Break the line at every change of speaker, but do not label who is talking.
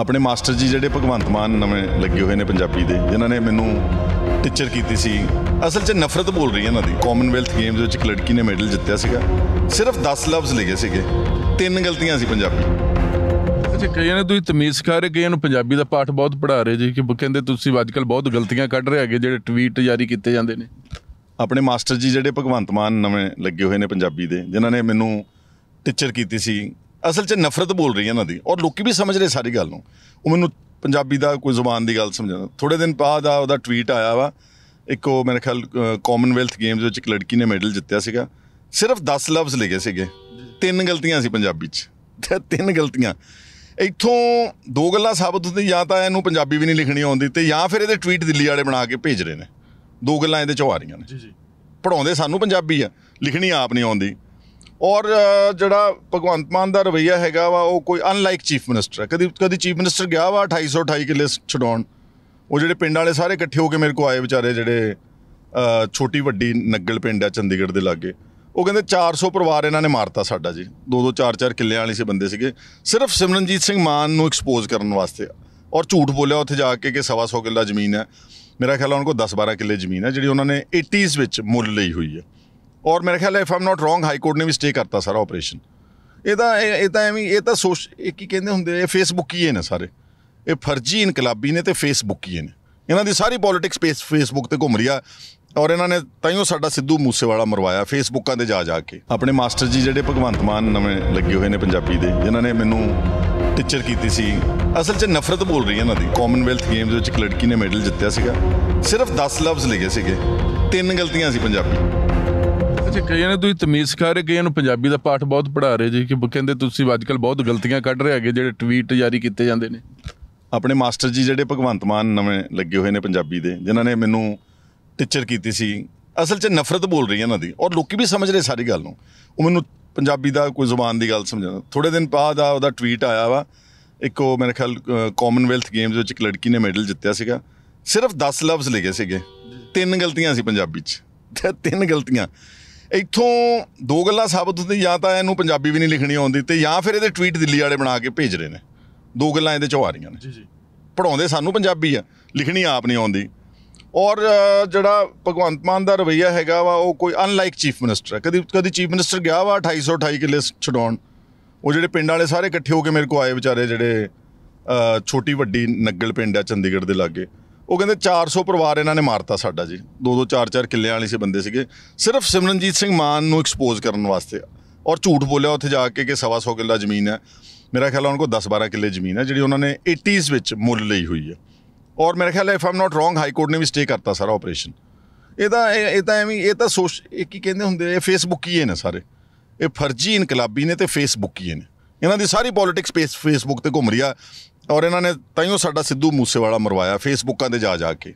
ਆਪਣੇ ਮਾਸਟਰ ਜੀ ਜਿਹੜੇ ਭਗਵੰਤ ਮਾਨ ਨਵੇਂ ਲੱਗੇ ਹੋਏ ਨੇ ਪੰਜਾਬੀ ਦੇ ਜਿਨ੍ਹਾਂ ਨੇ ਮੈਨੂੰ ਟੀਚਰ ਕੀਤੀ ਸੀ ਅਸਲ 'ਚ ਨਫ਼ਰਤ ਬੋਲ ਰਹੀ ਹੈ ਇਹਨਾਂ ਦੀ ਕਾਮਨਵੈਲਥ ਗੇਮਸ ਵਿੱਚ ਇੱਕ ਲੜਕੀ ਨੇ ਮੈਡਲ ਜਿੱਤਿਆ ਸੀਗਾ ਸਿਰਫ 10 ਲਫ਼ਜ਼ ਲਿਖੇ ਸੀਗੇ ਤਿੰਨ ਗਲਤੀਆਂ ਸੀ ਪੰਜਾਬੀ ਅੱਛਾ ਕਈਆਂ ਨੇ ਤੁਸੀਂ ਤਮੀਜ਼ ਸਿਖਾ ਰਹੇ ਕਈਆਂ ਨੂੰ ਪੰਜਾਬੀ ਦਾ ਪਾਠ ਬਹੁਤ ਪੜਾ ਰਹੇ ਜੀ ਕਿ ਉਹ ਕਹਿੰਦੇ ਤੁਸੀਂ ਅੱਜਕੱਲ ਬਹੁਤ ਗਲਤੀਆਂ ਕੱਢ ਰਹੇ ਹੋਗੇ ਜਿਹੜੇ ਟਵੀਟ ਜਾਰੀ ਕੀਤੇ ਜਾਂਦੇ ਨੇ ਆਪਣੇ ਮਾਸਟਰ ਜੀ ਜਿਹੜੇ ਭਗਵੰਤ ਮਾਨ ਨਵੇਂ ਲੱਗੇ ਹੋਏ ਨੇ ਪੰਜਾਬੀ ਦੇ ਜਿਨ੍ਹਾਂ ਨੇ ਮੈਨੂੰ ਟੀਚਰ ਕੀਤੀ ਸੀ ਅਸਲ 'ਚ ਨਫ਼ਰਤ ਬੋਲ ਰਹੀ ਹੈ ਇਹਨਾਂ ਦੀ ਔਰ ਲੋਕੀ ਵੀ ਸਮਝ ਰਹੇ ਸਾਰੀ ਗੱਲ ਨੂੰ ਉਹ ਮੈਨੂੰ ਪੰਜਾਬੀ ਦਾ ਕੋਈ ਜ਼ੁਬਾਨ ਦੀ ਗੱਲ ਸਮਝਾਉਂਦਾ ਥੋੜੇ ਦਿਨ ਬਾਅਦ ਆ ਉਹਦਾ ਟਵੀਟ ਆਇਆ ਵਾ ਇੱਕ ਉਹ ਮੇਰੇ ਖਿਆਲ ਕਾਮਨਵੈਲਥ ਗੇਮਸ ਵਿੱਚ ਇੱਕ ਲੜਕੀ ਨੇ ਮੈਡਲ ਜਿੱਤਿਆ ਸੀਗਾ ਸਿਰਫ 10 ਲਫ਼ਜ਼ ਲਿਖੇ ਸੀਗੇ ਤਿੰਨ ਗਲਤੀਆਂ ਸੀ ਪੰਜਾਬੀ 'ਚ ਤੇ ਤਿੰਨ ਗਲਤੀਆਂ ਇੱਥੋਂ ਦੋ ਗੱਲਾਂ ਸਾਬਤ ਹੁੰਦੀਆਂ ਜਾਂ ਤਾਂ ਇਹਨੂੰ ਪੰਜਾਬੀ ਵੀ ਨਹੀਂ ਲਿਖਣੀ ਆਉਂਦੀ ਤੇ ਜਾਂ ਫਿਰ ਇਹਦੇ ਟਵੀਟ ਦਿੱਲੀ ਵਾਲੇ ਬਣਾ ਕੇ ਭੇਜ ਰਹੇ ਨੇ ਦੋ ਗੱਲਾਂ ਇਹਦੇ ਚੋਂ ਆ ਰਹੀਆਂ ਨੇ ਜੀ ਜੀ ਪੜਾਉਂਦੇ ਸਾਨੂੰ ਪੰਜਾਬੀ ਆ ਲਿਖਣੀ ਆਪ ਨਹੀਂ ਆਉਂਦੀ ਔਰ ਜਿਹੜਾ ਭਗਵੰਤ ਮਾਨ ਦਾ ਰਵਈਆ ਹੈਗਾ ਵਾ ਉਹ ਕੋਈ ਅਨਲਾਈਕ ਚੀਫ ਮਿਨਿਸਟਰ ਹੈ ਕਦੀ ਕਦੀ ਚੀਫ ਮਿਨਿਸਟਰ ਗਿਆ ਵਾ 228 ਕਿੱਲੇ ਛਡਾਉਣ ਉਹ ਜਿਹੜੇ ਪਿੰਡ ਵਾਲੇ ਸਾਰੇ ਇਕੱਠੇ ਹੋ ਕੇ ਮੇਰੇ ਕੋ ਆਏ ਵਿਚਾਰੇ ਜਿਹੜੇ ਛੋਟੀ ਵੱਡੀ ਨੱਗਲ ਪਿੰਡ ਆ ਚੰਡੀਗੜ੍ਹ ਦੇ ਲਾਗੇ ਉਹ ਕਹਿੰਦੇ 400 ਪਰਿਵਾਰ ਇਹਨਾਂ ਨੇ ਮਾਰਤਾ ਸਾਡਾ ਜੀ ਦੋ ਦੋ ਚਾਰ ਚਾਰ ਕਿੱਲਿਆਂ ਵਾਲੇ ਸੀ ਬੰਦੇ ਸੀਗੇ ਸਿਰਫ ਸਿਮਰਨਜੀਤ ਸਿੰਘ ਮਾਨ ਨੂੰ ਐਕਸਪੋਜ਼ ਕਰਨ ਵਾਸਤੇ ਔਰ ਝੂਠ ਬੋਲਿਆ ਉੱਥੇ ਜਾ ਕੇ ਕਿ 100 ਕਿੱਲਾ ਜ਼ਮੀਨ ਹੈ ਮੇਰਾ ਖਿਆਲ ਉਹਨਾਂ ਕੋ 10 12 ਕਿੱਲੇ ਜ਼ਮੀਨ ਹੈ ਜਿਹੜੀ ਉਹਨਾਂ ਨੇ 80s ਵਿੱਚ ਮੁੱਲ ਲਈ ਹੋਈ ਹੈ ਔਰ ਮੇਰੇ ਖਿਆਲ if I'm not wrong high court ਨੇ ਵੀ ਸਟੇ ਕਰਤਾ ਸਾਰਾ ਆਪਰੇਸ਼ਨ ਇਹ ਤਾਂ ਇਹ ਤਾਂ ਐਵੇਂ ਇਹ ਤਾਂ ਸੋਸ਼ ਇਹ ਕੀ ਕਹਿੰਦੇ ਹੁੰਦੇ ਇਹ ਫੇਸਬੁੱਕੀਏ ਨੇ ਸਾਰੇ ਇਹ ਫਰਜੀ ਇਨਕਲਾਬੀ ਨੇ ਤੇ ਫੇਸਬੁੱਕੀਏ ਨੇ ਇਹਨਾਂ ਦੀ ਸਾਰੀ ਪੋਲਿਟਿਕਸ ਪੇਸ ਫੇਸਬੁੱਕ ਤੇ ਘੁੰਮ ਰਹੀ ਆ ਔਰ ਇਹਨਾਂ ਨੇ ਤਾਈਓ ਸਾਡਾ ਸਿੱਧੂ ਮੂਸੇਵਾਲਾ ਮਰਵਾਇਆ ਫੇਸਬੁੱਕਾਂ ਤੇ ਜਾ ਜਾ ਕੇ ਆਪਣੇ ਮਾਸਟਰ ਜੀ ਜਿਹੜੇ ਭਗਵੰਤ ਮਾਨ ਨਵੇਂ ਲੱਗੇ ਹੋਏ ਨੇ ਪੰਜਾਬੀ ਦੇ ਜਿਨ੍ਹਾਂ ਨੇ ਮੈਨੂੰ ਟੀਚਰ ਕੀਤੀ ਸੀ ਅਸਲ 'ਚ ਨਫ਼ਰਤ ਬੋਲ ਰਹੀ ਹੈ ਇਹਨਾਂ ਦੀ ਕਾਮਨਵੈਲਥ ਗੇਮਸ ਵਿੱਚ ਇੱਕ ਲੜਕੀ ਨੇ ਮੈਡਲ ਜਿੱਤਿਆ ਸੀਗਾ ਸਿਰਫ 10 ਲਫ਼ਜ਼ ਲਿਖੇ ਸੀਗੇ ਤਿੰਨ ਗਲਤੀਆਂ ਸੀ ਪੰਜਾਬੀ ਇੱਥੇ ਕਈਆਂ ਨੇ ਤੁਸੀਂ ਤਮੀਜ਼ ਸਿਖਾ ਰਹੇ ਕਈਆਂ ਨੂੰ ਪੰਜਾਬੀ ਦਾ ਪਾਠ ਬਹੁਤ ਪੜਾ ਰਹੇ ਜੀ ਕਿ ਕਹਿੰਦੇ ਤੁਸੀਂ ਅੱਜਕੱਲ ਬਹੁਤ ਗਲਤੀਆਂ ਕੱਢ ਰਹੇ ਹੈਗੇ ਜਿਹੜੇ ਟਵੀਟ ਜਾਰੀ ਕੀਤੇ ਜਾਂਦੇ ਨੇ ਆਪਣੇ ਮਾਸਟਰ ਜੀ ਜਿਹੜੇ ਭਗਵੰਤ ਮਾਨ ਨਵੇਂ ਲੱਗੇ ਹੋਏ ਨੇ ਪੰਜਾਬੀ ਦੇ ਜਿਨ੍ਹਾਂ ਨੇ ਮੈਨੂੰ ਟੀਚਰ ਕੀਤੀ ਸੀ ਅਸਲ 'ਚ ਨਫ਼ਰਤ ਬੋਲ ਰਹੀ ਹੈ ਉਹਨਾਂ ਦੀ ਔਰ ਲੋਕੀ ਵੀ ਸਮਝ ਰਹੇ ਸਾਰੀ ਗੱਲ ਨੂੰ ਉਹ ਮੈਨੂੰ ਪੰਜਾਬੀ ਦਾ ਕੋਈ ਜ਼ੁਬਾਨ ਦੀ ਗੱਲ ਸਮਝਾਉਂਦਾ ਥੋੜੇ ਦਿਨ ਬਾਅਦ ਆ ਉਹਦਾ ਟਵੀਟ ਆਇਆ ਵਾ ਇੱਕ ਉਹ ਮੇਰੇ ਖਿਆਲ ਕਾਮਨਵੈਲਥ ਗੇਮਸ ਵਿੱਚ ਇੱਕ ਲੜਕੀ ਨੇ ਮੈਡਲ ਜਿੱਤਿਆ ਸੀਗਾ ਸਿਰਫ 10 ਲਫ਼ਜ਼ ਲਿਖੇ ਸੀਗੇ ਤਿੰਨ ਗਲਤੀਆਂ ਸੀ ਪੰਜਾਬੀ 'ਚ ਤਿੰਨ ਗਲਤੀਆਂ ਇੱਥੋਂ ਦੋ ਗੱਲਾਂ ਸਾਬਤ ਹੁੰਦੀਆਂ ਜਾਂ ਤਾਂ ਇਹਨੂੰ ਪੰਜਾਬੀ ਵੀ ਨਹੀਂ ਲਿਖਣੀ ਆਉਂਦੀ ਤੇ ਜਾਂ ਫਿਰ ਇਹਦੇ ਟਵੀਟ ਦਿੱਲੀ ਵਾਲੇ ਬਣਾ ਕੇ ਭੇਜ ਰਹੇ ਨੇ ਦੋ ਗੱਲਾਂ ਇਹਦੇ ਚੋਂ ਆ ਰਹੀਆਂ ਨੇ ਜੀ ਜੀ ਪੜਾਉਂਦੇ ਸਾਨੂੰ ਪੰਜਾਬੀ ਆ ਲਿਖਣੀ ਆਪ ਨਹੀਂ ਆਉਂਦੀ ਔਰ ਜਿਹੜਾ ਭਗਵੰਤ ਮਾਨ ਦਾ ਰਵਈਆ ਹੈਗਾ ਵਾ ਉਹ ਕੋਈ ਅਨਲਾਈਕ ਚੀਫ ਮਿਨਿਸਟਰ ਹੈ ਕਦੀ ਕਦੀ ਚੀਫ ਮਿਨਿਸਟਰ ਗਿਆ ਵਾ 2828 ਕਿਲੇ ਛਡਾਉਣ ਉਹ ਜਿਹੜੇ ਪਿੰਡ ਵਾਲੇ ਸਾਰੇ ਇਕੱਠੇ ਹੋ ਕੇ ਮੇਰੇ ਕੋ ਆਏ ਵਿਚਾਰੇ ਜਿਹੜੇ ਛੋਟੀ ਵੱਡੀ ਨੱਗਲ ਪਿੰਡ ਆ ਚੰਡੀਗੜ੍ਹ ਦੇ ਲਾਗੇ ਉਹ ਕਹਿੰਦੇ 400 ਪਰਿਵਾਰ ਇਹਨਾਂ ਨੇ ਮਾਰਤਾ ਸਾਡਾ ਜੀ ਦੋ ਦੋ ਚਾਰ ਚਾਰ ਕਿੱਲੇ ਵਾਲੇ ਸੀ ਬੰਦੇ ਸੀਗੇ ਸਿਰਫ ਸਿਮਰਨਜੀਤ ਸਿੰਘ ਮਾਨ ਨੂੰ ਐਕਸਪੋਜ਼ ਕਰਨ ਵਾਸਤੇ ਔਰ ਝੂਠ ਬੋਲਿਆ ਉੱਥੇ ਜਾ ਕੇ ਕਿ 125 ਕਿੱਲਾ ਜ਼ਮੀਨ ਹੈ ਮੇਰਾ ਖਿਆਲ ਉਹਨਾਂ ਕੋਲ 10-12 ਕਿੱਲੇ ਜ਼ਮੀਨ ਹੈ ਜਿਹੜੀ ਉਹਨਾਂ ਨੇ 80s ਵਿੱਚ ਮੁੱਲ ਲਈ ਹੋਈ ਹੈ ਔਰ ਮੇਰਾ ਖਿਆਲ ਹੈ if I'm not wrong high court ਨੇ ਵੀ ਸਟੇ ਕਰਤਾ ਸਾਰਾ ਆਪਰੇਸ਼ਨ ਇਹ ਤਾਂ ਇਹ ਤਾਂ ਐਵੇਂ ਇਹ ਤਾਂ ਸੋਸ਼ ਹੀ ਕਹਿੰਦੇ ਹੁੰਦੇ ਇਹ ਫੇਸਬੁੱਕੀਏ ਨੇ ਸਾਰੇ ਇਹ ਫਰਜੀ ਇਨਕਲਾਬੀ ਨੇ ਤੇ ਫੇਸਬੁੱਕੀਏ ਨੇ ਇਹਨਾਂ ਦੀ ਸਾਰੀ ਪੋਲਿਟਿਕਸ ਫੇਸਬੁੱਕ ਤੇ ਘੁੰਮ ਰਹੀ ਆ ਔਰ ਇਹਨਾਂ ਨੇ ਤਾਈਓ ਸਾਡਾ ਸਿੱਧੂ ਮੂਸੇਵਾਲਾ ਮਰਵਾਇਆ ਫੇਸਬੁੱਕਾਂ ਤੇ ਜਾ ਜਾ ਕੇ